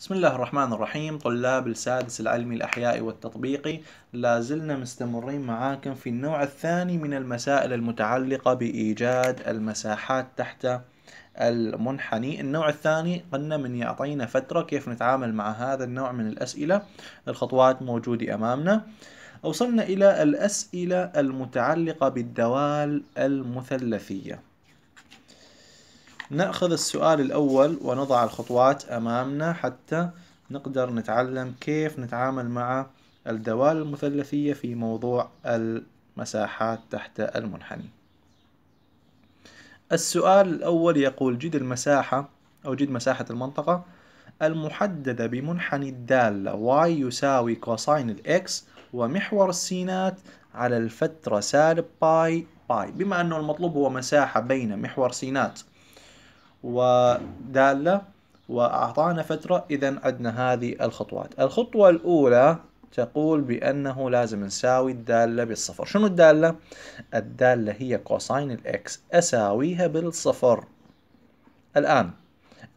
بسم الله الرحمن الرحيم طلاب السادس العلمي الأحيائي والتطبيقي لازلنا مستمرين معاكم في النوع الثاني من المسائل المتعلقة بإيجاد المساحات تحت المنحني النوع الثاني قلنا من يعطينا فترة كيف نتعامل مع هذا النوع من الأسئلة الخطوات موجودة أمامنا أوصلنا إلى الأسئلة المتعلقة بالدوال المثلثية نأخذ السؤال الأول ونضع الخطوات أمامنا حتى نقدر نتعلم كيف نتعامل مع الدوال المثلثية في موضوع المساحات تحت المنحني السؤال الأول يقول جد المساحة أو جد مساحة المنطقة المحددة بمنحني الدالة y يساوي كوساين x ومحور السينات على الفترة سالب باي باي بما أنه المطلوب هو مساحة بين محور سينات ودالة وأعطانا فترة إذا عدنا هذه الخطوات الخطوة الأولى تقول بأنه لازم نساوي الدالة بالصفر شنو الدالة؟ الدالة هي كوساين الإكس أساويها بالصفر الآن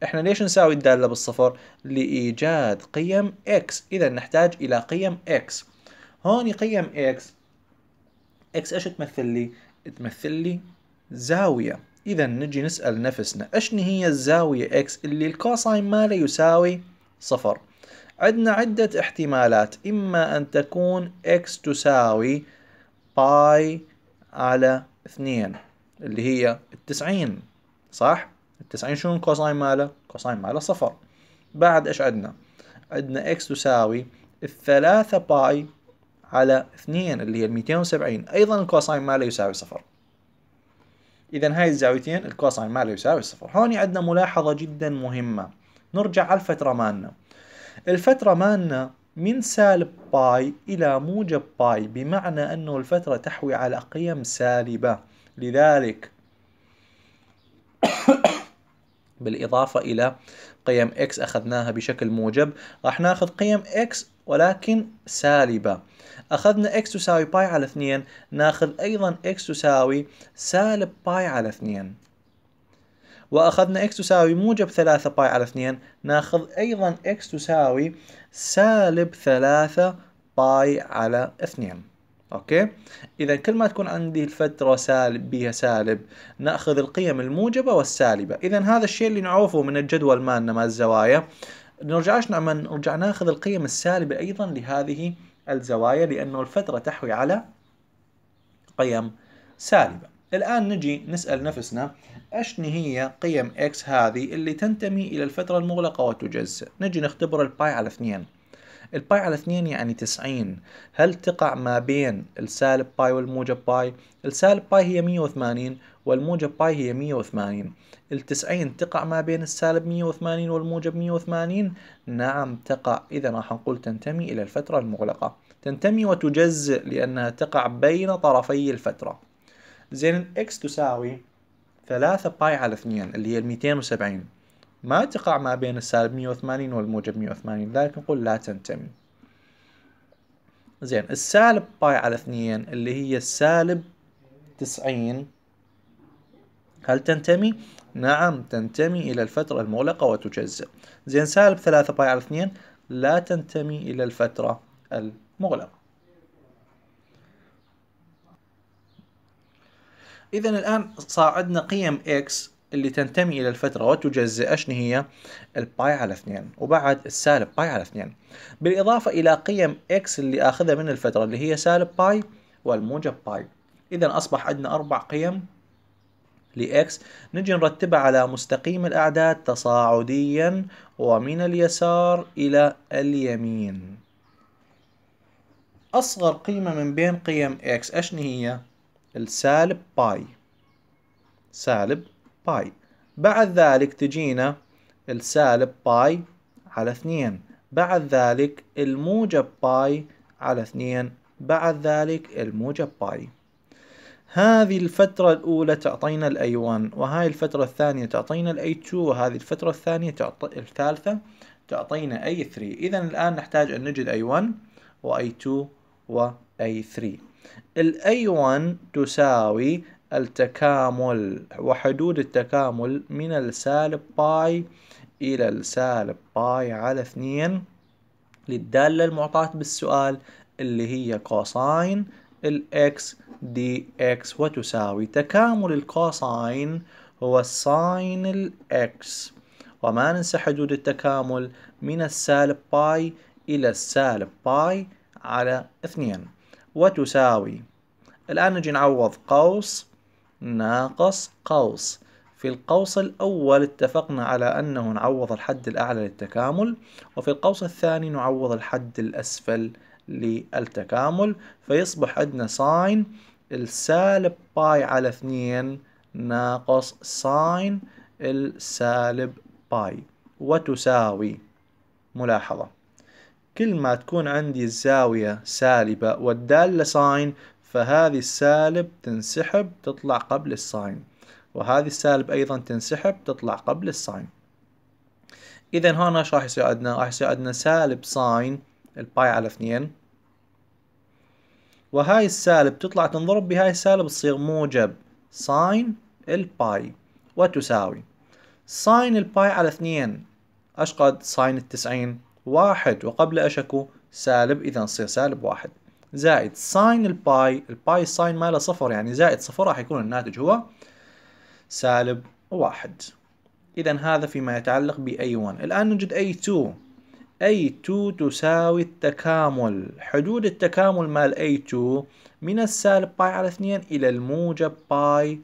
احنا ليش نساوي الدالة بالصفر؟ لإيجاد قيم x إذا نحتاج إلى قيم x هوني قيم x x ايش تمثل لي؟ تمثل لي زاوية إذا نجي نسأل نفسنا أشن هي الزاوية X اللي الكوساين ماله يساوي صفر عندنا عدة احتمالات إما أن تكون X تساوي باي على اثنين اللي هي التسعين صح؟ التسعين شنو الكوساين ماله؟ الكوساين ماله صفر بعد ايش عندنا؟ عندنا X تساوي الثلاثة باي على اثنين اللي هي الميتين وسبعين ايضا الكوساين ماله يساوي صفر إذا هاي الزاويتين الكوساين ماله يساوي صفر هون عندنا ملاحظة جدا مهمة نرجع على الفترة مالنا الفترة مالنا من سالب باي إلى موجب باي بمعنى أنه الفترة تحوي على قيم سالبة لذلك بالإضافة إلى قيم اكس أخذناها بشكل موجب راح ناخذ قيم اكس ولكن سالبة أخذنا x تساوي باي على 2 ناخذ أيضا x تساوي سالب باي على 2 وأخذنا x تساوي موجب 3 باي على 2 ناخذ أيضا x تساوي سالب 3 باي على 2 أوكي إذا كل ما تكون عندي الفترة سالب بها سالب نأخذ القيم الموجبة والسالبة إذا هذا الشيء اللي نعوفه من الجدول مالنا مال الزوايا نرجعش نعمل نرجع ناخذ القيم السالبة أيضا لهذه الزوايا لأنه الفترة تحوي على قيم سالبة الآن نجي نسأل نفسنا أشني هي قيم X هذه اللي تنتمي إلى الفترة المغلقة وتجزأ نجي نختبر الباي على اثنين الباي على 2 يعني 90 هل تقع ما بين السالب باي والموجب باي السالب باي هي 180 والموجب باي هي 180 ال 90 تقع ما بين السالب 180 والموجب 180 نعم تقع إذا راح نقول تنتمي إلى الفترة المغلقة تنتمي وتجزئ لأنها تقع بين طرفي الفترة زين الإكس تساوي 3 باي على 2 اللي هي 270 ما تقع ما بين السالب 180 والموجب 180 لذلك نقول لا تنتمي زين السالب باي على 2 اللي هي السالب 90 هل تنتمي؟ نعم تنتمي إلى الفترة المغلقة وتجزئ زين سالب 3 باي على 2 لا تنتمي إلى الفترة المغلقة إذا الآن صار عندنا قيم x اللي تنتمي إلى الفترة وتجزئ شنو هي الباي على اثنين وبعد السالب باي على اثنين بالإضافة إلى قيم إكس اللي آخذها من الفترة اللي هي سالب باي والموجب باي إذا أصبح عندنا أربع قيم لإكس نجي نرتبها على مستقيم الأعداد تصاعديا ومن اليسار إلى اليمين أصغر قيمة من بين قيم إكس أشني هي السالب باي سالب باي بعد ذلك تجينا السالب باي على اثنين بعد ذلك الموجب باي على اثنين بعد ذلك الموجب باي هذه الفترة الأولى تعطينا الأي 1 وهذه الفترة الثانية تعطينا الأي 2 وهذه الفترة الثانية تعطي الثالثة تعطينا أي 3 إذا الآن نحتاج أن نجد أي 1 وأي 2 وأي 3 الأي 1 تساوي التكامل وحدود التكامل من السالب باي إلى السالب باي على اثنين للدالة المعطاة بالسؤال اللي هي كوساين الإكس دي إكس وتساوي تكامل الكوساين هو الساين الإكس وما ننسى حدود التكامل من السالب باي إلى السالب باي على اثنين وتساوي الآن نجي نعوض قوس ناقص قوس في القوس الأول اتفقنا على أنه نعوض الحد الأعلى للتكامل وفي القوس الثاني نعوض الحد الأسفل للتكامل فيصبح عندنا ساين السالب باي على اثنين ناقص ساين السالب باي وتساوي ملاحظة كل ما تكون عندي الزاوية سالبة والدالة ساين فهذه السالب تنسحب تطلع قبل الساين وهذه السالب أيضا تنسحب تطلع قبل الساين إذا هنا ايش راح يساعدنا؟ راح يساعدنا سالب ساين الباي على 2 وهاي السالب تطلع تنضرب بهاي السالب تصير موجب ساين الباي وتساوي ساين الباي على اثنين أشقد ساين التسعين واحد وقبل أشكو سالب إذا نصير سالب واحد زائد ساين الباي الباي الساين ماله صفر يعني زائد صفر راح يكون الناتج هو سالب واحد إذا هذا فيما يتعلق ب اي 1 الآن نجد اي 2 اي 2 تساوي التكامل حدود التكامل مال اي 2 من السالب باي على 2 إلى الموجب باي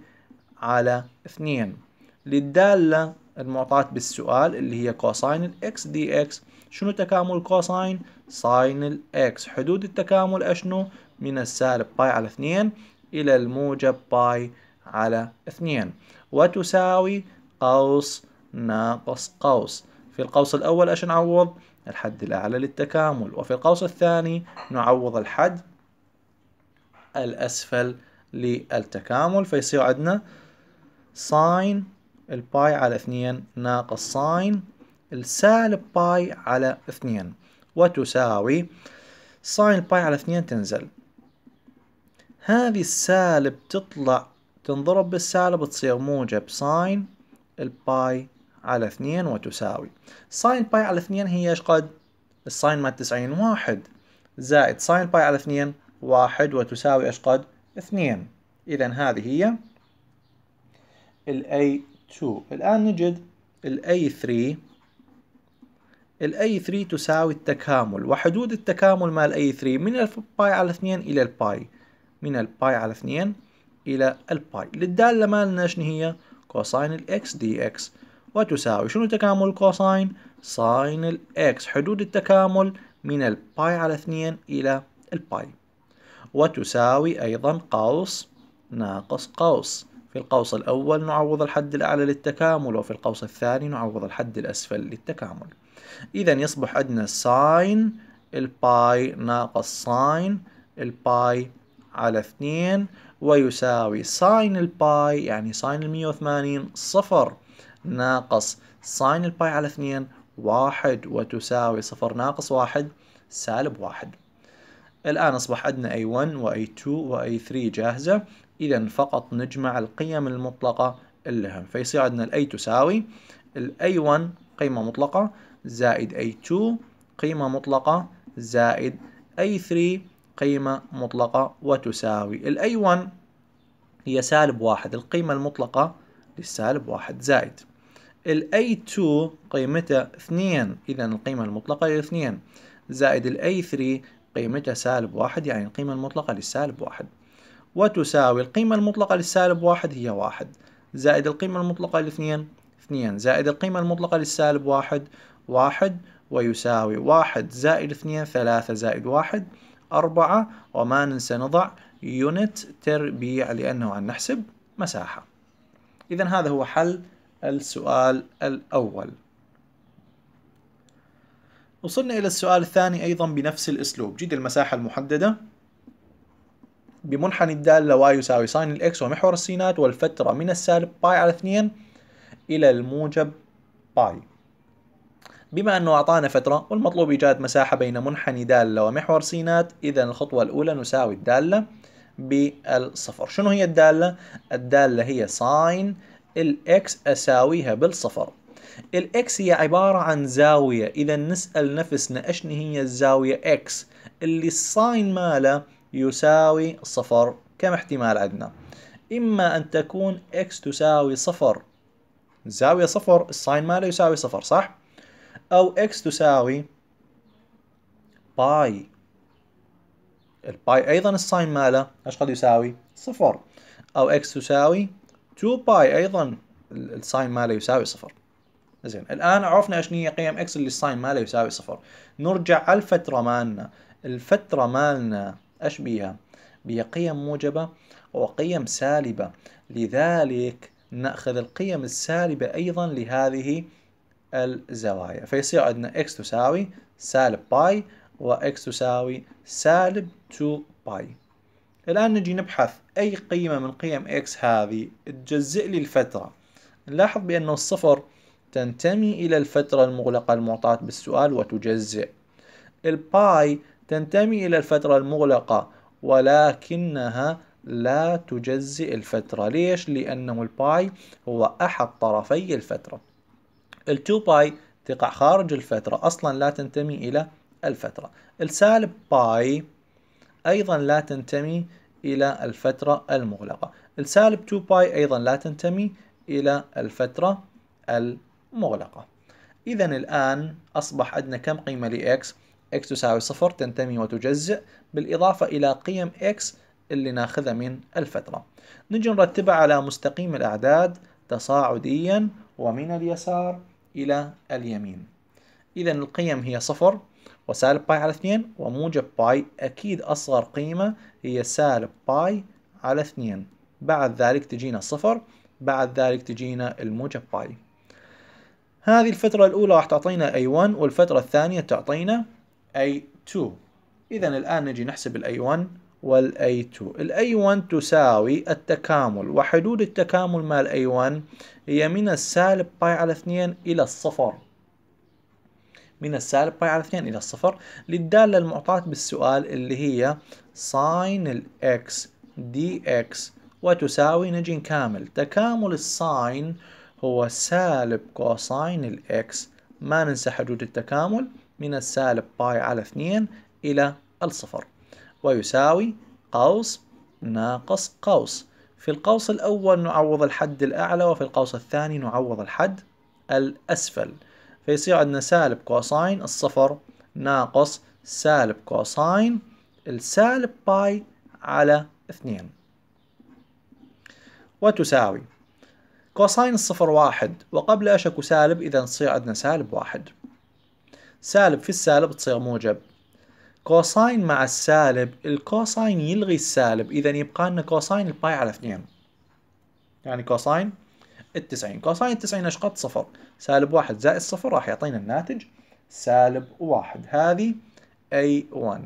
على 2 للدالة المعطاة بالسؤال اللي هي كوساين الاكس دي اكس شنو تكامل كوساين ساين الاكس حدود التكامل اشنو من السالب باي على اثنين الى الموجب باي على اثنين وتساوي قوس ناقص قوس في القوس الاول اش نعوض الحد الاعلى للتكامل وفي القوس الثاني نعوض الحد الاسفل للتكامل فيصير عندنا ساين الباي على اثنين ناقص ساين السالب باي على اثنين وتساوي ساين باي على اثنين تنزل هذه السالب تطلع تنضرب بالسالب تصير موجب ساين الباي على اثنين وتساوي ساين باي على اثنين هي ايش قد الساين مال تسعين واحد زائد ساين باي على اثنين واحد وتساوي ايش قد اثنين اذا هذه هي الاي A2 الان نجد الاي A3 الاي 3 تساوي التكامل وحدود التكامل مال اي 3 من الباي على 2 الى الباي من الباي على 2 الى الباي للدالة مالنا شنو هي كوساين الاكس دي اكس وتساوي شنو تكامل كوساين ساين الاكس حدود التكامل من الباي على 2 الى الباي وتساوي ايضا قوس ناقص قوس في القوس الأول نعوض الحد الأعلى للتكامل وفي القوس الثاني نعوض الحد الأسفل للتكامل إذا يصبح عندنا ساين الباي ناقص ساين الباي على اثنين ويساوي ساين الباي يعني ساين المية وثمانين صفر ناقص ساين الباي على اثنين واحد وتساوي صفر ناقص واحد سالب واحد الآن أصبح عندنا A1 و A2 و A3 جاهزة إذا فقط نجمع القيم المطلقة اللي هم فيصير عندنا ال A تساوي ال A1 قيمة مطلقة زائد A2 قيمة مطلقة زائد A3 قيمة مطلقة وتساوي ال A1 هي سالب واحد القيمة المطلقة للسالب واحد زائد ال A2 قيمته اثنين إذا القيمة المطلقة هي اثنين زائد ال A3 قيمته سالب واحد يعني القيمة المطلقة للسالب واحد وتساوي القيمة المطلقة للسالب واحد هي واحد زائد القيمة المطلقة لاثنين اثنين زائد القيمة المطلقة للسالب واحد واحد ويساوي واحد زائد اثنين ثلاثة زائد واحد أربعة وما ننسى نضع يونت تربيع لأنه عن نحسب مساحة إذا هذا هو حل السؤال الأول وصلنا إلى السؤال الثاني أيضا بنفس الأسلوب جد المساحة المحددة بمنحني الدالة y يساوي ساين x ومحور السينات والفترة من السالب باي على اثنين إلى الموجب باي بما أنه أعطانا فترة والمطلوب إيجاد مساحة بين منحني دالة ومحور سينات إذا الخطوة الأولى نساوي الدالة بالصفر شنو هي الدالة؟ الدالة هي ساين الإكس أساويها بالصفر الإكس هي عبارة عن زاوية إذا نسأل نفسنا إيشن هي الزاوية إكس اللي الساين ماله يساوي صفر كم احتمال عندنا؟ إما أن تكون إكس تساوي صفر زاوية صفر الساين ماله يساوي صفر صح؟ أو x تساوي باي الباي أيضا الساين ماله ايش قد يساوي؟ صفر أو x تساوي 2 باي أيضا الساين ماله يساوي صفر زين الآن عرفنا ايش هي قيم x اللي الساين ماله يساوي صفر نرجع على الفترة مالنا الفترة مالنا ايش بيها؟ بيها قيم موجبة وقيم سالبة لذلك نأخذ القيم السالبة أيضا لهذه الزوايا فيصير عندنا x تساوي سالب باي وx تساوي سالب 2 باي الآن نجي نبحث أي قيمة من قيم x هذه تجزئ لي الفترة نلاحظ بأنه الصفر تنتمي إلى الفترة المغلقة المعطاة بالسؤال وتجزئ الباي تنتمي إلى الفترة المغلقة ولكنها لا تجزئ الفترة ليش؟ لأنه الباي هو أحد طرفي الفترة ال2 باي تقع خارج الفترة أصلا لا تنتمي إلى الفترة السالب باي أيضا لا تنتمي إلى الفترة المغلقة السالب 2 باي أيضا لا تنتمي إلى الفترة المغلقة إذا الآن أصبح عندنا كم قيمة لإكس x تساوي صفر تنتمي وتجزئ بالإضافة إلى قيم x اللي ناخذها من الفترة نجي نرتبها على مستقيم الأعداد تصاعديا ومن اليسار إلى اليمين إذا القيم هي صفر وسالب باي على اثنين وموجب باي أكيد أصغر قيمة هي سالب باي على اثنين بعد ذلك تجينا صفر بعد ذلك تجينا الموجب باي هذه الفترة الأولى راح تعطينا A1 والفترة الثانية تعطينا A2 إذا الآن نجي نحسب ال A1 والاي 2 الاي 1 تساوي التكامل وحدود التكامل مال اي 1 هي من السالب باي على 2 الى الصفر من السالب باي على 2 الى الصفر للدالة المعطاة بالسؤال اللي هي ساين الاكس دي اكس وتساوي نجي كامل تكامل الساين هو سالب كوساين الاكس ما ننسى حدود التكامل من السالب باي على 2 الى الصفر ويساوي قوس ناقص قوس في القوس الأول نعوض الحد الأعلى وفي القوس الثاني نعوض الحد الأسفل فيصير عندنا سالب كوساين الصفر ناقص سالب كوساين السالب باي على اثنين وتساوي كوساين الصفر واحد وقبل أشكو سالب إذا نصير عندنا سالب واحد سالب في السالب تصير موجب كوساين مع السالب الكوساين يلغي السالب إذا يبقى لنا كوساين الباي على 2 يعني كوساين التسعين كوساين التسعين ايش قد صفر سالب واحد زائد صفر راح يعطينا الناتج سالب واحد هذه A1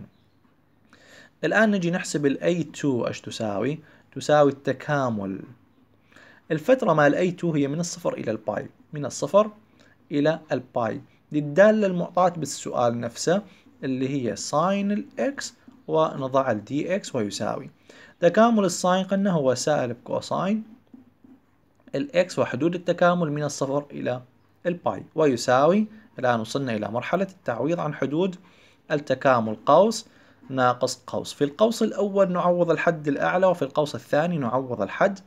الآن نجي نحسب ال A2 ايش تساوي تساوي التكامل الفترة مال A2 هي من الصفر إلى الباي من الصفر إلى الباي للدالة المعطاة بالسؤال نفسه اللي هي ساين الإكس ونضع الدي إكس ويساوي تكامل الساين قلنا هو سالب كوساين الإكس وحدود التكامل من الصفر إلى الباي ويساوي الآن وصلنا إلى مرحلة التعويض عن حدود التكامل قوس ناقص قوس في القوس الأول نعوض الحد الأعلى وفي القوس الثاني نعوض الحد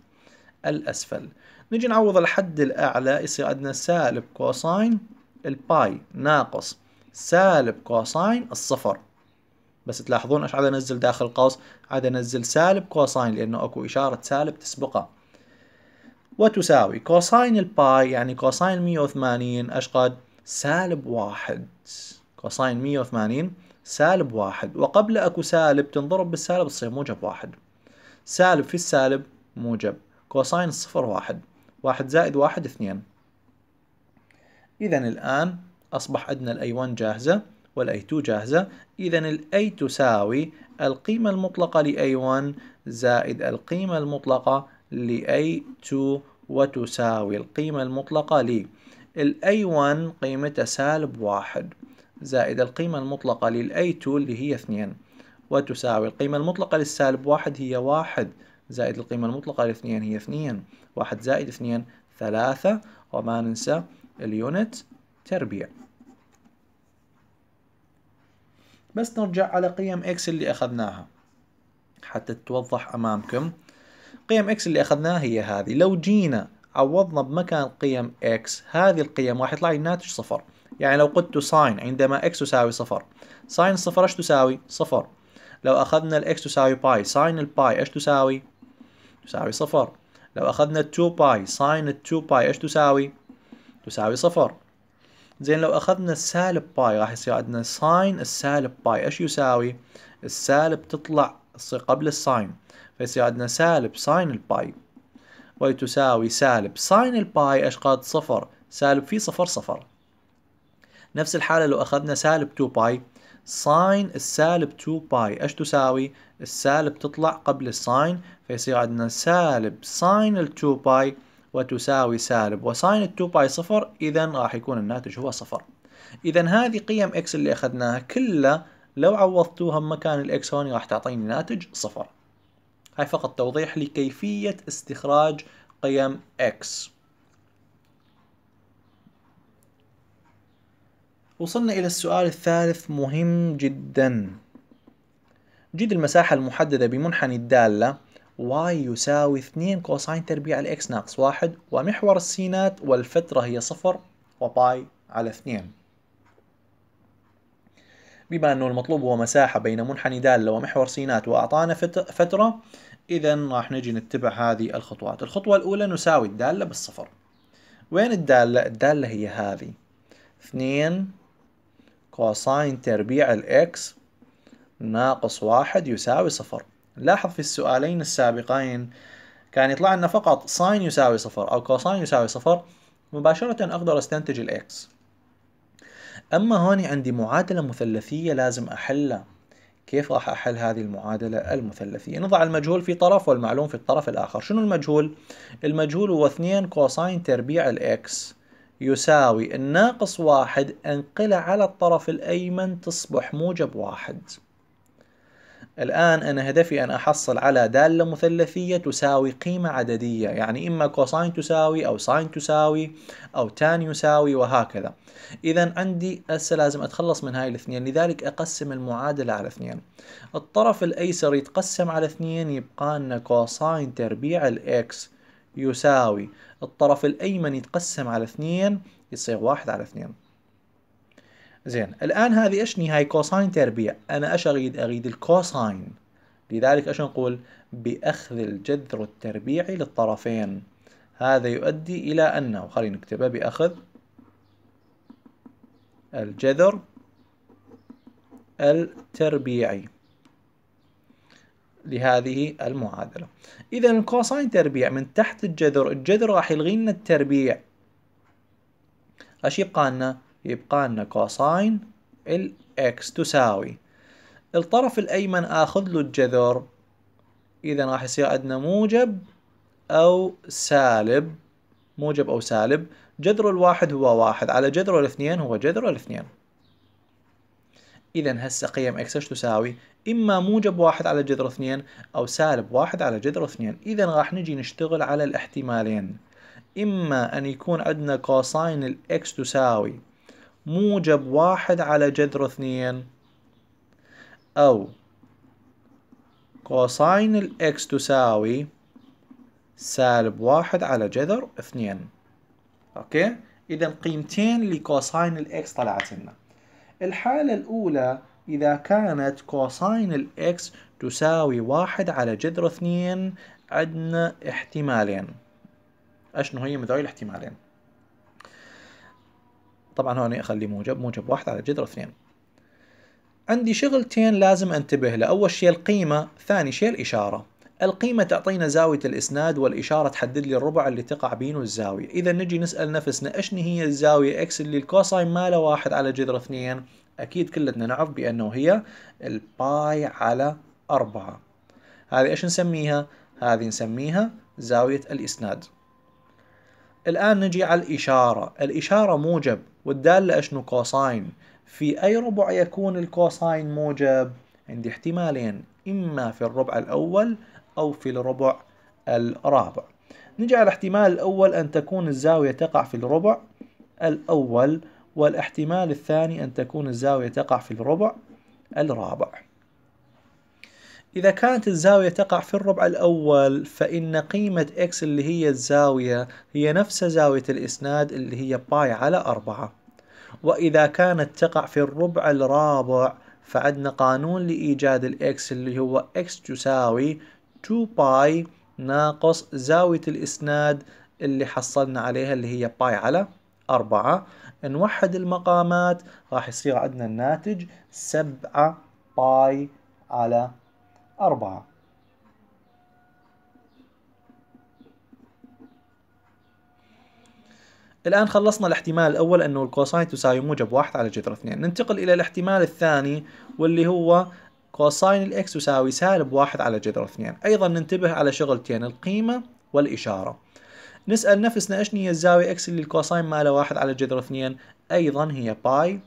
الأسفل نجي نعوض الحد الأعلى يصير عندنا سالب كوساين الباي ناقص سالب كوساين الصفر بس تلاحظون ايش عاد انزل داخل القوس عاد انزل سالب كوساين لانه اكو اشاره سالب تسبقه وتساوي كوساين الباي يعني كوساين 180 ايش قد سالب واحد كوساين 180 سالب واحد وقبل اكو سالب تنضرب بالسالب تصير موجب واحد سالب في السالب موجب كوساين الصفر واحد واحد زائد واحد اثنين إذا الآن أصبح عندنا a 1 جاهزة a 2 جاهزة إذا A تساوي القيمة المطلقة a 1 زائد القيمة المطلقة a 2 وتساوي القيمة المطلقة ل a 1 قيمتها سالب واحد زائد القيمة المطلقة a 2 اللي هي اثنين وتساوي القيمة المطلقة للسالب واحد هي واحد زائد القيمة المطلقة لاثنين هي اثنين واحد زائد اثنين ثلاثة وما ننسى اليونت تربيع بس نرجع على قيم x اللي اخذناها حتى تتوضح امامكم قيم x اللي اخذناها هي هذه لو جينا عوضنا بمكان قيم x هذه القيم راح يطلع لي الناتج صفر يعني لو قلت ساين عندما x تساوي صفر ساين الصفر ايش تساوي صفر لو اخذنا x تساوي باي ساين الباي ايش تساوي تساوي صفر لو اخذنا 2 باي ساين ال 2 باي ايش تساوي تساوي صفر زين لو اخذنا السالب باي راح يصير عندنا ساين السالب باي ايش يساوي السالب تطلع تصير قبل الساين فيصير عندنا سالب ساين الباي وتساوي سالب ساين الباي ايش قد صفر سالب في صفر صفر نفس الحالة لو أخذنا سالب 2 باي ساين السالب 2 باي ايش تساوي؟ السالب تطلع قبل الساين فيصير عندنا سالب ساين ال 2 باي وتساوي سالب وساين 2 باي صفر إذا راح يكون الناتج هو صفر إذا هذه قيم إكس اللي أخذناها كلها لو عوضتوها بمكان الإكس هون راح تعطيني ناتج صفر هاي فقط توضيح لكيفية استخراج قيم x وصلنا إلى السؤال الثالث مهم جدا جد المساحة المحددة بمنحني الدالة y يساوي 2 كوساين تربيع x ناقص 1 ومحور السينات والفترة هي صفر وباي على 2 بما أنه المطلوب هو مساحة بين منحني دالة ومحور سينات وأعطانا فترة إذا راح نجي نتبع هذه الخطوات الخطوة الأولى نساوي الدالة بالصفر وين الدالة؟ الدالة هي هذه 2 كوساين تربيع الإكس ناقص 1 يساوي 0 لاحظ في السؤالين السابقين كان يطلع لنا فقط ساين يساوي صفر أو كوساين يساوي صفر مباشرة أقدر أستنتج الإكس أما هوني عندي معادلة مثلثية لازم أحلها كيف راح أحل هذه المعادلة المثلثية نضع المجهول في طرف والمعلوم في الطرف الآخر شنو المجهول؟ المجهول هو 2 كوساين تربيع الإكس يساوي الناقص واحد انقله على الطرف الأيمن تصبح موجب واحد الآن أنا هدفي أن أحصل على دالة مثلثية تساوي قيمة عددية يعني إما كوساين تساوي أو ساين تساوي أو تان يساوي وهكذا إذا عندي هسه لازم أتخلص من هاي الاثنين لذلك أقسم المعادلة على اثنين الطرف الأيسر يتقسم على اثنين يبقى لنا كوساين تربيع الإكس يساوي الطرف الأيمن يتقسم على اثنين يصير واحد على اثنين زين الآن هذه ايش نهاية كوساين تربيع أنا ايش أريد أريد الكوساين لذلك ايش نقول بأخذ الجذر التربيعي للطرفين هذا يؤدي إلى أنه خلينا نكتبه بأخذ الجذر التربيعي لهذه المعادلة إذا الكوساين تربيع من تحت الجذر الجذر راح يلغي لنا التربيع ايش يبقى لنا يبقى لنا كوساين الإكس تساوي الطرف الأيمن آخذ له الجذر إذا راح يصير عندنا موجب أو سالب موجب أو سالب جذر الواحد هو واحد على جذر الاثنين هو جذر الاثنين إذا هسه قيم إكس إيش تساوي؟ إما موجب واحد على جذر اثنين أو سالب واحد على جذر اثنين إذا راح نجي نشتغل على الاحتمالين إما أن يكون عندنا كوساين الإكس تساوي موجب واحد على جذر اثنين أو كوساين الإكس تساوي سالب واحد على جذر اثنين أوكي إذا قيمتين لكوساين الإكس طلعت لنا الحالة الأولى إذا كانت كوساين الإكس تساوي واحد على جذر اثنين عندنا احتمالين أشنو هي مذوي الاحتمالين طبعا هون اخلي موجب موجب واحد على جذر اثنين عندي شغلتين لازم انتبه له اول شيء القيمة ثاني شيء الاشارة القيمة تعطينا زاوية الإسناد والإشارة تحدد لي الربع اللي تقع بينه الزاوية إذا نجي نسأل نفسنا إيش هي الزاوية إكس اللي الكوساين ماله واحد على جذر اثنين أكيد كلنا نعرف بأنه هي الباي على أربعة هذه إيش نسميها؟ هذه نسميها زاوية الإسناد الآن نجي على الإشارة الإشارة موجب والدالة اشنو كوساين في اي ربع يكون الكوساين موجب عندي احتمالين اما في الربع الاول او في الربع الرابع نجي على الاحتمال الاول ان تكون الزاوية تقع في الربع الاول والاحتمال الثاني ان تكون الزاوية تقع في الربع الرابع إذا كانت الزاوية تقع في الربع الأول فإن قيمة x اللي هي الزاوية هي نفس زاوية الإسناد اللي هي باي على أربعة وإذا كانت تقع في الربع الرابع فعدنا قانون لإيجاد الإكس اللي هو x تساوي 2 باي ناقص زاوية الإسناد اللي حصلنا عليها اللي هي باي على أربعة نوحد المقامات راح يصير عندنا الناتج سبعة باي على أربعة الآن خلصنا الاحتمال الأول أنه الكوساين تساوي موجب واحد على جذر اثنين ننتقل إلى الاحتمال الثاني واللي هو كوساين الإكس تساوي سالب واحد على جذر اثنين أيضا ننتبه على شغلتين القيمة والإشارة نسأل نفسنا إيش هي الزاوية إكس اللي الكوساين ماله واحد على جذر اثنين أيضا هي باي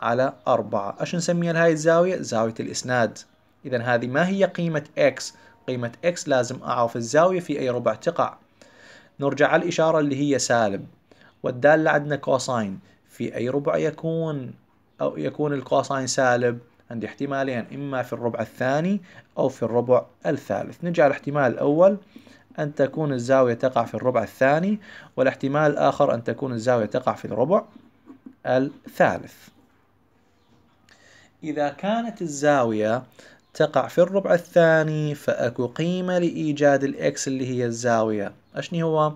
على أربعة إيش نسميها هاي الزاوية زاوية الإسناد إذا هذه ما هي قيمة x قيمة x لازم أعرف الزاوية في أي ربع تقع نرجع على الإشارة اللي هي سالب والدالة عندنا كوساين في أي ربع يكون أو يكون الكوساين سالب عندي احتمالين إما في الربع الثاني أو في الربع الثالث نجي على الاحتمال الأول أن تكون الزاوية تقع في الربع الثاني والاحتمال الآخر أن تكون الزاوية تقع في الربع الثالث إذا كانت الزاوية تقع في الربع الثاني فأكو قيمة لإيجاد الإكس اللي هي الزاوية أشني هو؟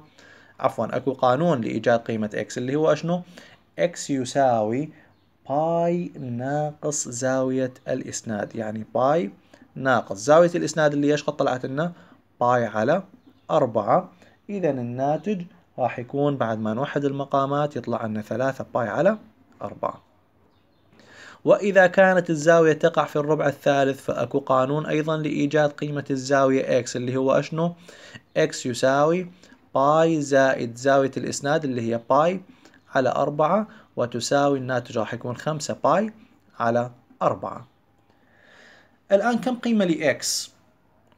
عفوا أكو قانون لإيجاد قيمة إكس اللي هو أشنو؟ إكس يساوي باي ناقص زاوية الإسناد يعني باي ناقص زاوية الإسناد اللي ايش قد طلعت لنا؟ باي على أربعة إذا الناتج راح يكون بعد ما نوحد المقامات يطلع لنا ثلاثة باي على أربعة وإذا كانت الزاوية تقع في الربع الثالث فأكو قانون أيضا لإيجاد قيمة الزاوية x اللي هو أشنو x يساوي باي زائد زاوية الإسناد اللي هي باي على أربعة وتساوي الناتج راح يكون خمسة باي على أربعة الآن كم قيمة لإكس؟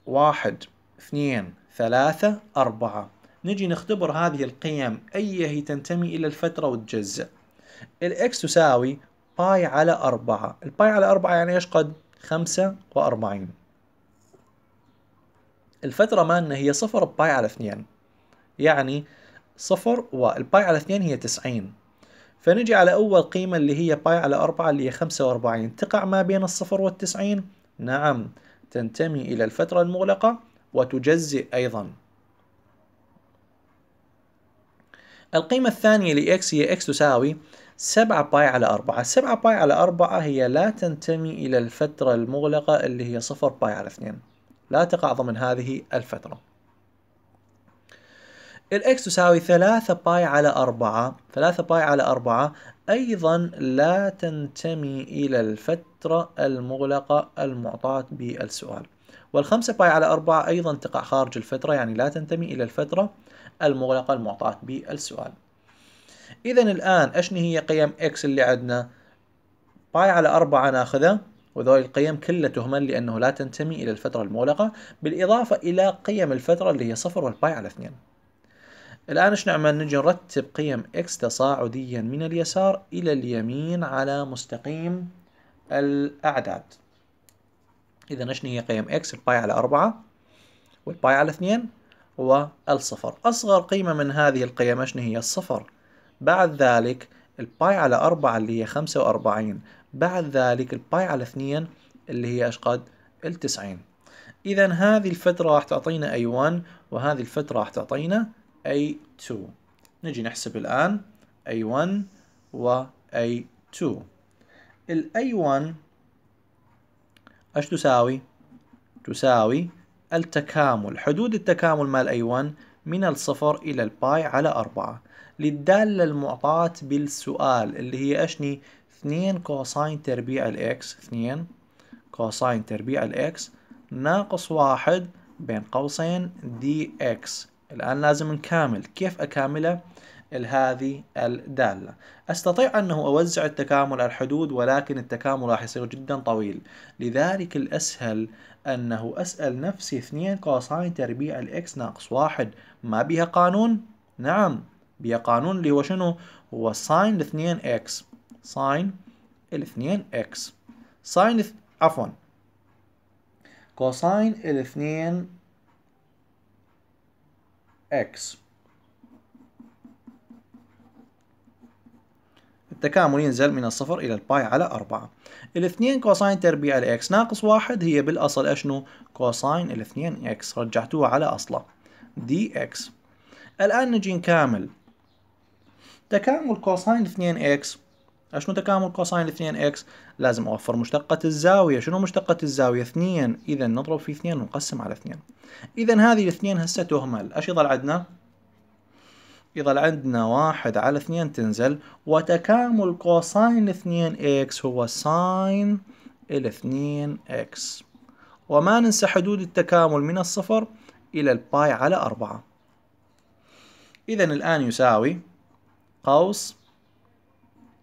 واحد اثنين ثلاثة أربعة نجي نختبر هذه القيم أي هي تنتمي إلى الفترة وتجزأ الإكس تساوي باي على أربعة الباي على أربعة يعني إيش قد خمسة وأربعين الفترة مالنا هي صفر باي على اثنين يعني صفر والباي على اثنين هي تسعين فنجي على أول قيمة اللي هي باي على أربعة اللي هي خمسة وأربعين تقع ما بين الصفر والتسعين نعم تنتمي إلى الفترة المغلقة وتجزئ أيضا القيمة الثانية لإكس هي إكس تساوي 7 باي على 4 7 باي على 4 هي لا تنتمي إلى الفترة المغلقة اللي هي 0 باي على 2 لا تقع ضمن هذه الفترة الإكس تساوي 3 باي على 4 3 باي على 4 أيضا لا تنتمي إلى الفترة المغلقة المعطاة بالسؤال والخمسة باي على أربعة أيضا تقع خارج الفترة يعني لا تنتمي إلى الفترة المغلقة المعطاة بالسؤال اذا الان اشني هي قيم اكس اللي عندنا باي على أربعة ناخذه وذول القيم كلها تهمل لأنه لا تنتمي إلى الفترة المغلقة بالإضافة إلى قيم الفترة اللي هي صفر والباي على اثنين الآن إيش نعمل نجي نرتب قيم إكس تصاعديا من اليسار إلى اليمين على مستقيم الأعداد إذا إيش هي قيم إكس الباي على أربعة والباي على اثنين والصفر أصغر قيمة من هذه القيم إيش هي الصفر بعد ذلك الباي على أربعة اللي هي خمسة وأربعين بعد ذلك الباي على اثنين اللي هي أشقد التسعين إذا هذه الفترة راح تعطينا A1 وهذه الفترة راح تعطينا A2 نجي نحسب الآن A1 و A2 الأي A1 ايش تساوي؟ تساوي التكامل حدود التكامل مال A1 من الصفر إلى الباي على أربعة للدالة المعطاة بالسؤال اللي هي أشني 2 كوساين تربيع الإكس 2 كوساين تربيع الإكس ناقص واحد بين قوسين دي إكس الآن لازم نكامل كيف أكامله لهذه الدالة أستطيع أنه أوزع التكامل على الحدود ولكن التكامل راح يصير جدا طويل لذلك الأسهل أنه أسأل نفسي 2 كوساين تربيع الإكس ناقص واحد ما بيها قانون؟ نعم بيها قانون اللي هو شنو؟ هو ساين الاثنين إكس ساين الاثنين إكس ساين عفوا كوساين الاثنين إكس التكامل ينزل من الصفر إلى الباي على أربعة الاثنين كوساين تربيع الإكس ناقص واحد هي بالأصل أشنو كوساين الاثنين إكس رجعتوها على أصله دي إكس الآن نجي نكامل تكامل كوساين الاثنين اكس اشنو تكامل كوساين الاثنين اكس لازم اوفر مشتقة الزاوية شنو مشتقة الزاوية اثنين اذا نضرب في اثنين ونقسم على اثنين اذا هذه الاثنين هسه تهمل أشي يضل عندنا يظل عندنا واحد على اثنين تنزل وتكامل كوساين اثنين اكس هو ساين الاثنين اكس وما ننسى حدود التكامل من الصفر إلى الباي على أربعة إذا الآن يساوي قوس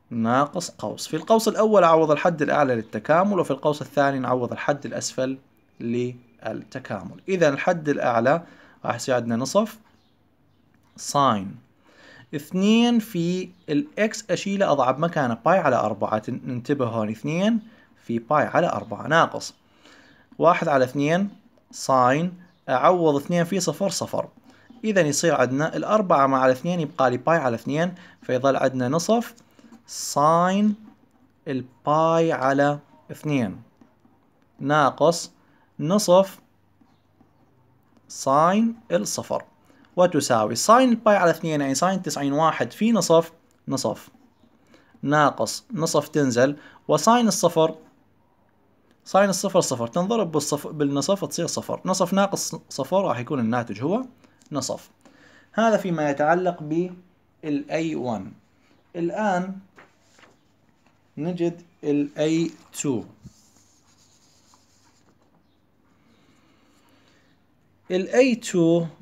ناقص قوس في القوس الأول أعوض الحد الأعلى للتكامل وفي القوس الثاني نعوض الحد الأسفل للتكامل إذا الحد الأعلى راح يساعدنا نصف ساين اثنين في الاكس اشيله اضعه بمكانه باي على اربعة ننتبه هون اثنين في باي على اربعة ناقص واحد على اثنين ساين اعوض اثنين في صفر صفر اذا يصير عندنا الاربعة مع الاثنين يبقى لي باي على اثنين فيظل عندنا نصف ساين الباي على اثنين ناقص نصف ساين الصفر وتساوي ساين الباي على 2 يعني ساين 90 واحد في نصف نصف ناقص نصف تنزل وساين الصفر ساين الصفر صفر تنضرب بالصف بالنصف تصير صفر نصف ناقص صفر راح يكون الناتج هو نصف هذا فيما يتعلق بال A1 الآن نجد ال A2 ال A2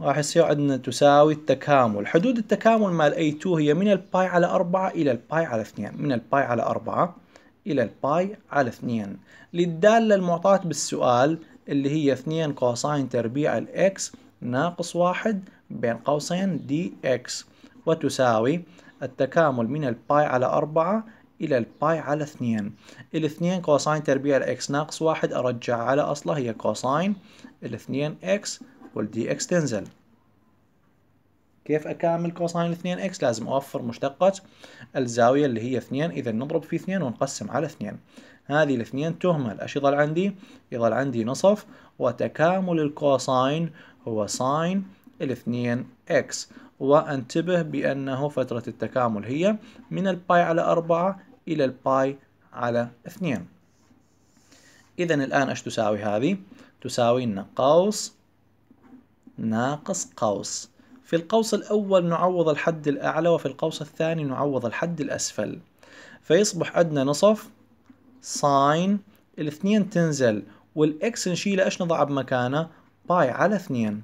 راح يصير عندنا تساوي التكامل حدود التكامل مال A2 هي من الباي على 4 إلى الباي على 2 من الباي على 4 إلى الباي على 2 للدالة المعطاة بالسؤال اللي هي 2 كوساين تربيع X ناقص 1 بين قوسين دي إكس وتساوي التكامل من الباي على 4 إلى الباي على 2 2 كوساين تربيع X ناقص 1 أرجع على أصله هي كوساين 2 إكس والدي اكس تنزل كيف اكامل كوساين 2 اكس لازم اوفر مشتقة الزاوية اللي هي 2 اذا نضرب في 2 ونقسم على 2 هذه الاثنين تهمل ايش يظل عندي يظل عندي نصف وتكامل الكوساين هو ساين الاثنين اكس وانتبه بانه فترة التكامل هي من الباي على أربعة الى الباي على اثنين اذا الان ايش تساوي هذه تساوي لنا قوس ناقص قوس في القوس الأول نعوض الحد الأعلى وفي القوس الثاني نعوض الحد الأسفل فيصبح عندنا نصف ساين الاثنين تنزل والإكس نشيله إيش نضعه بمكانه باي على اثنين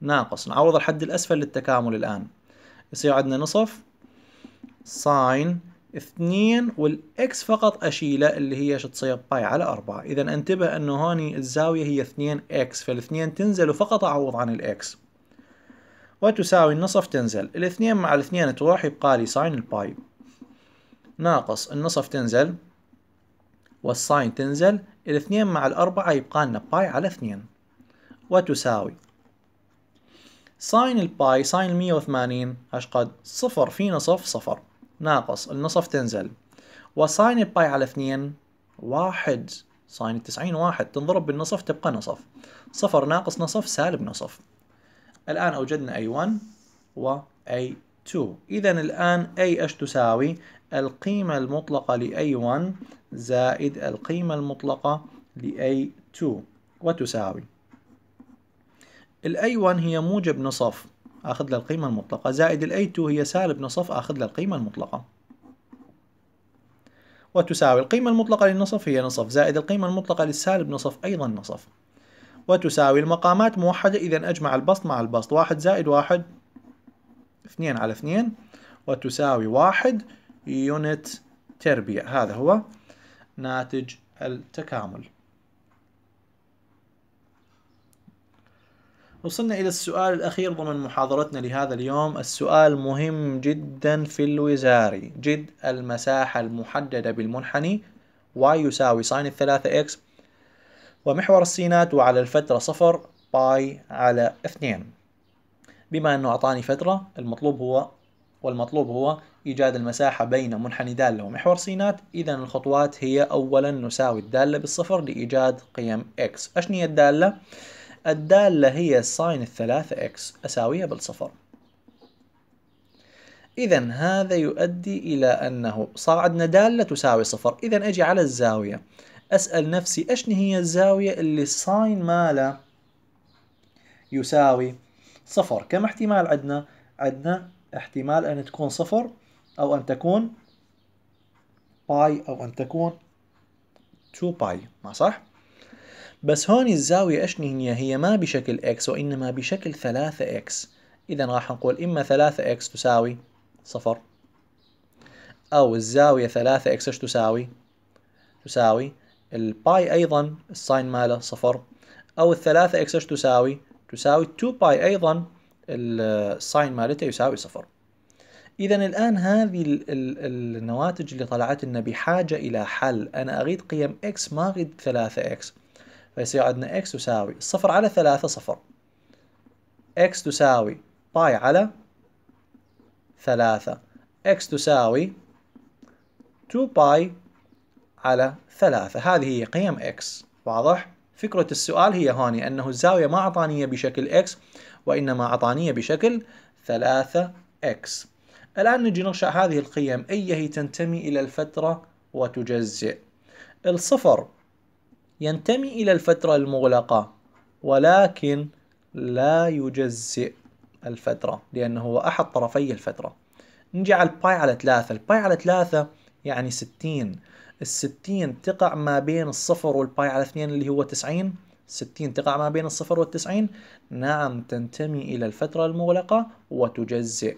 ناقص نعوض الحد الأسفل للتكامل الآن يصير عندنا نصف ساين اثنين والاكس فقط اشيله اللي هي شو تصير باي على اربعة اذا انتبه انه هوني الزاوية هي اثنين اكس فالاثنين تنزل وفقط اعوض عن الاكس وتساوي النصف تنزل الاثنين مع الاثنين تروح يبقى لي ساين الباي ناقص النصف تنزل والساين تنزل الاثنين مع الاربعة يبقى لنا باي على اثنين وتساوي ساين الباي ساين المية وثمانين اشقد صفر في نصف صفر ناقص النصف تنزل وساين باي على اثنين واحد ساين التسعين واحد تنضرب بالنصف تبقى نصف صفر ناقص نصف سالب نصف الآن أوجدنا A1 و A2 إذا الآن a ايش تساوي القيمة المطلقة ل A1 زائد القيمة المطلقة ل A2 وتساوي ال A1 هي موجب نصف اخذ له القيمة المطلقة زائد الاي 2 هي سالب نصف اخذ له القيمة المطلقة وتساوي القيمة المطلقة للنصف هي نصف زائد القيمة المطلقة للسالب نصف أيضا نصف وتساوي المقامات موحدة إذا أجمع البسط مع البسط واحد زائد واحد اثنين على اثنين وتساوي واحد يونت تربيع هذا هو ناتج التكامل وصلنا إلى السؤال الأخير ضمن محاضرتنا لهذا اليوم السؤال مهم جدا في الوزاري جد المساحة المحددة بالمنحني y يساوي ساين الثلاثة x ومحور السينات وعلى الفترة صفر باي على اثنين بما أنه أعطاني فترة المطلوب هو والمطلوب هو إيجاد المساحة بين منحني دالة ومحور سينات إذا الخطوات هي أولا نساوي الدالة بالصفر لإيجاد قيم x أشني الدالة؟ الدالة هي ساين الثلاثة إكس أساويها بالصفر إذا هذا يؤدي إلى أنه صار عندنا دالة تساوي صفر إذا أجي على الزاوية أسأل نفسي إيش هي الزاوية اللي الساين ماله يساوي صفر كم احتمال عندنا عندنا احتمال أن تكون صفر أو أن تكون باي أو أن تكون 2 باي ما صح؟ بس هون الزاوية إيش هي هي ما بشكل x وإنما بشكل 3x إذا راح نقول إما 3x تساوي صفر أو الزاوية 3x إيش تساوي تساوي الباي أيضا الساين ماله صفر أو الثلاثة إكس إيش تساوي تساوي 2 باي أيضا الساين مالته يساوي صفر إذا الآن هذه النواتج اللي طلعت لنا بحاجة إلى حل أنا أريد قيم x ما أريد 3x فيصير عندنا x تساوي صفر على ثلاثة صفر x تساوي باي على ثلاثة x تساوي 2 باي على ثلاثة هذه هي قيم x واضح؟ فكرة السؤال هي هوني أنه الزاوية ما أعطانية بشكل x وإنما أعطانية بشكل 3x الآن نجي نرشع هذه القيم أي هي تنتمي إلى الفترة وتجزئ الصفر ينتمي إلى الفترة المغلقة ولكن لا يجزئ الفترة لأنه هو أحد طرفي الفترة نجي على الباي على ثلاثة الباي على ثلاثة يعني ستين الستين تقع ما بين الصفر والباي على اثنين اللي هو تسعين ستين تقع ما بين الصفر والتسعين نعم تنتمي إلى الفترة المغلقة وتجزئ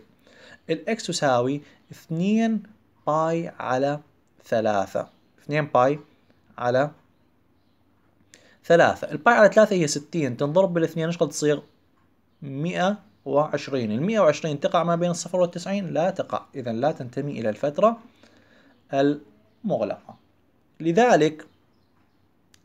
الإكس تساوي اثنين باي على ثلاثة اثنين باي على ثلاثة الباي على ثلاثة هي ستين تنضرب بالاثنين ايش قد تصير؟ مئة وعشرين المئة وعشرين تقع ما بين الصفر والتسعين لا تقع إذا لا تنتمي إلى الفترة المغلقة لذلك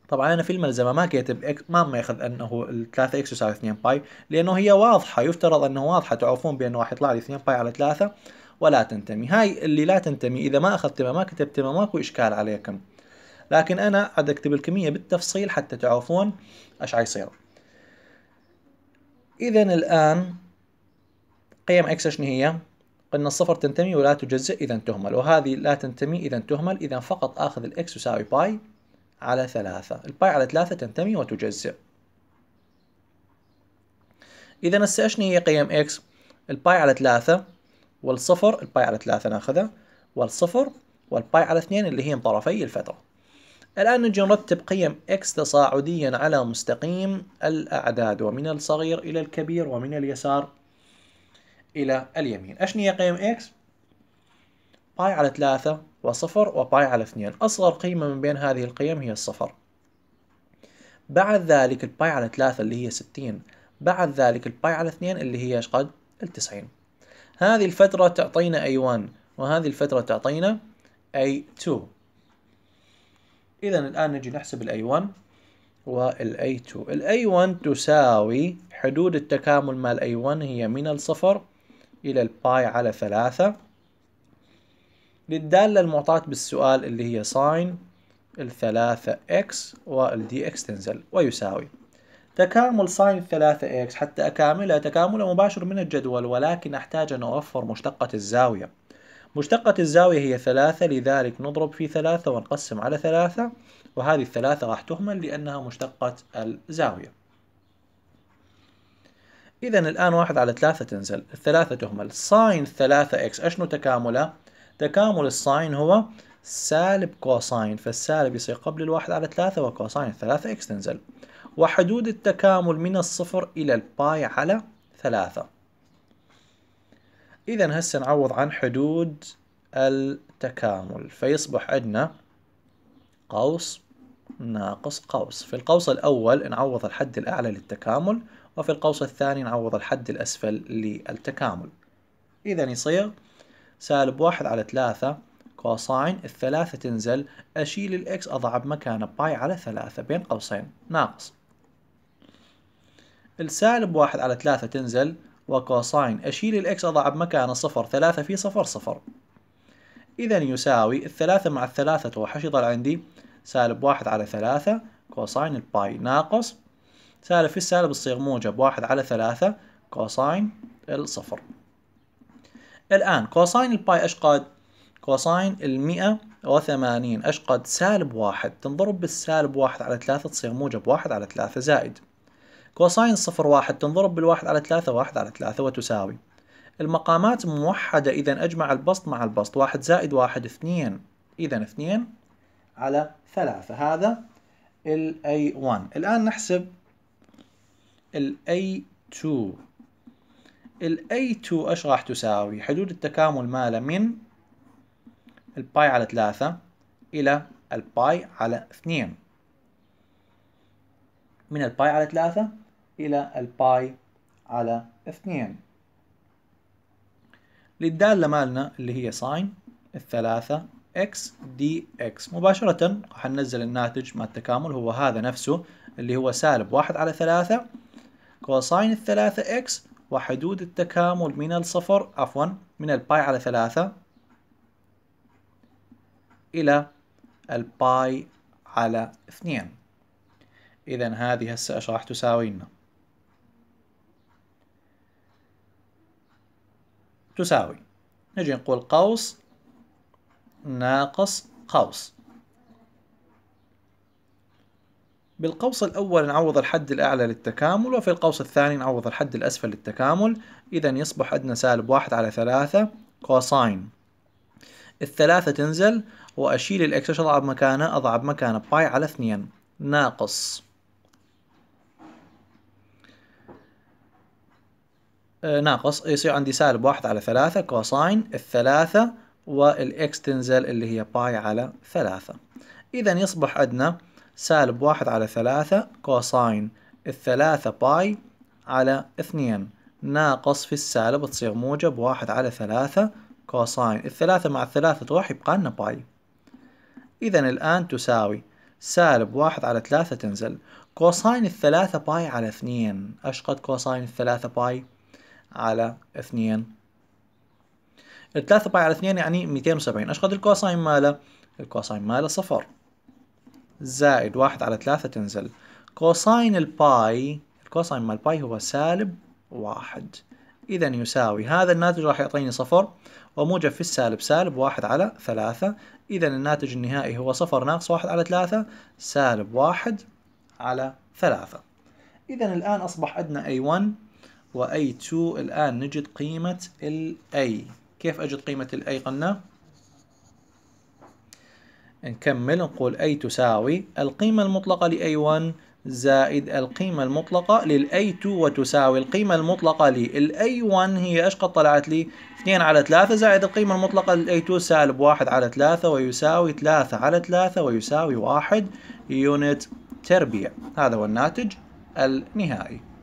طبعا أنا في الملزمة ما كاتب ما ما ماخذ أنه الثلاثة إكس يساوي اثنين باي لأنه هي واضحة يفترض أنه واضحة تعرفون بأنه راح يطلع لي اثنين باي على ثلاثة ولا تنتمي هاي اللي لا تنتمي إذا ما أخذت ما كتبت ما ماكو إشكال عليكم لكن أنا عاد أكتب الكمية بالتفصيل حتى تعرفون إيش يصير إذا الآن قيم إكس إيش هي؟ قلنا الصفر تنتمي ولا تجزئ إذا تهمل وهذه لا تنتمي إذا تهمل إذا فقط آخذ الإكس يساوي باي على ثلاثة الباي على ثلاثة تنتمي وتجزئ إذا هسه إيش هي قيم إكس؟ الباي على ثلاثة والصفر الباي على ثلاثة ناخذه والصفر والباي على اثنين اللي هي طرفي الفترة الآن نجي نرتب قيم x تصاعديا على مستقيم الأعداد ومن الصغير إلى الكبير ومن اليسار إلى اليمين أشني هي قيم x؟ باي على ثلاثة وصفر وباي على اثنين أصغر قيمة من بين هذه القيم هي الصفر بعد ذلك الباي على ثلاثة اللي هي ستين بعد ذلك الباي على اثنين اللي هي قد؟ التسعين هذه الفترة تعطينا A1 وهذه الفترة تعطينا A2 إذا الآن نجي نحسب الـ a 1 والـ a 2 الـ a 1 تساوي حدود التكامل مع a 1 هي من الصفر إلى الباي على ثلاثة للدالة المعطاة بالسؤال اللي هي ساين الثلاثة اكس والـ DX تنزل ويساوي تكامل ساين الثلاثة اكس حتى أكاملها تكامل مباشر من الجدول ولكن أحتاج أن أوفر مشتقة الزاوية مشتقة الزاوية هي ثلاثة لذلك نضرب في ثلاثة ونقسم على ثلاثة وهذه الثلاثة راح تهمل لأنها مشتقة الزاوية إذا الآن واحد على ثلاثة تنزل الثلاثة تهمل ساين ثلاثة إكس أشنو تكامله؟ تكامل الساين هو سالب كوساين فالسالب يصير قبل الواحد على ثلاثة وكوساين ثلاثة إكس تنزل وحدود التكامل من الصفر إلى الباي على ثلاثة إذا هسه نعوض عن حدود التكامل فيصبح عندنا قوس ناقص قوس في القوس الأول نعوض الحد الأعلى للتكامل وفي القوس الثاني نعوض الحد الأسفل للتكامل إذا يصير سالب واحد على ثلاثة كوساين الثلاثة تنزل أشيل الإكس أضع بمكان باي على ثلاثة بين قوسين ناقص السالب واحد على ثلاثة تنزل وكوساين أشيل الإكس أضع بمكانه صفر ثلاثة في صفر صفر إذا يساوي الثلاثة مع الثلاثة توحش يضل عندي سالب واحد على ثلاثة كوساين الباي ناقص سالب في السالب الصيغ موجب واحد على ثلاثة كوساين الصفر الآن كوساين الباي أشقد كوساين المئة وثمانين أشقد سالب واحد تنضرب بالسالب واحد على ثلاثة تصير موجب واحد على ثلاثة زائد كوساين صفر واحد تنضرب بالواحد على ثلاثة واحد على ثلاثة وتساوي المقامات موحدة إذا أجمع البسط مع البسط واحد زائد واحد اثنين إذا اثنين على ثلاثة هذا ال A1 الآن نحسب ال A2 ال A2 ايش راح تساوي حدود التكامل ماله من الباي على ثلاثة إلى الباي على اثنين من الباي على ثلاثة إلى الباي على اثنين للدالة مالنا اللي هي ساين الثلاثة x dx مباشرة حننزل الناتج مع التكامل هو هذا نفسه اللي هو سالب واحد على ثلاثة كوساين الثلاثة x وحدود التكامل من الصفر عفوا من الباي على ثلاثة إلى الباي على اثنين إذا هذه هسه أشرح تساوي لنا تساوي نجي نقول قوس ناقص قوس بالقوس الأول نعوض الحد الأعلى للتكامل وفي القوس الثاني نعوض الحد الأسفل للتكامل إذا يصبح عندنا سالب واحد على ثلاثة كوساين الثلاثة تنزل وأشيل الإكس أضع بمكانه أضع بمكانه باي على اثنين ناقص آه، ناقص يصير عندي سالب واحد على ثلاثة كوساين الثلاثة والإكس تنزل اللي هي باي على ثلاثة إذا يصبح عندنا سالب واحد على ثلاثة كوساين الثلاثة باي على اثنين ناقص في السالب تصير موجب واحد على ثلاثة كوساين الثلاثة مع الثلاثة تروح يبقى لنا باي إذا الآن تساوي سالب واحد على ثلاثة تنزل كوساين الثلاثة باي على اثنين أشقد كوساين الثلاثة باي على 2 3 باي على 2 يعني 270 ايش قد الكوساين ماله الكوساين ماله صفر زائد واحد على ثلاثة تنزل كوساين الباي الكوساين مال باي هو سالب واحد إذا يساوي هذا الناتج راح يعطيني صفر وموجب في السالب سالب واحد على ثلاثة إذا الناتج النهائي هو صفر ناقص واحد على ثلاثة سالب واحد على ثلاثة إذا الآن أصبح عندنا A1 و A2 الآن نجد قيمة ال A كيف أجد قيمة ال A قلنا؟ نكمل نقول A تساوي القيمة المطلقة ل A1 زائد القيمة المطلقة لل A2 وتساوي القيمة المطلقة لل A1 هي ايش قد طلعت لي؟ 2 على 3 زائد القيمة المطلقة لل A2 سالب 1 على 3 ويساوي 3 على 3 ويساوي 1 يونت تربيع هذا هو الناتج النهائي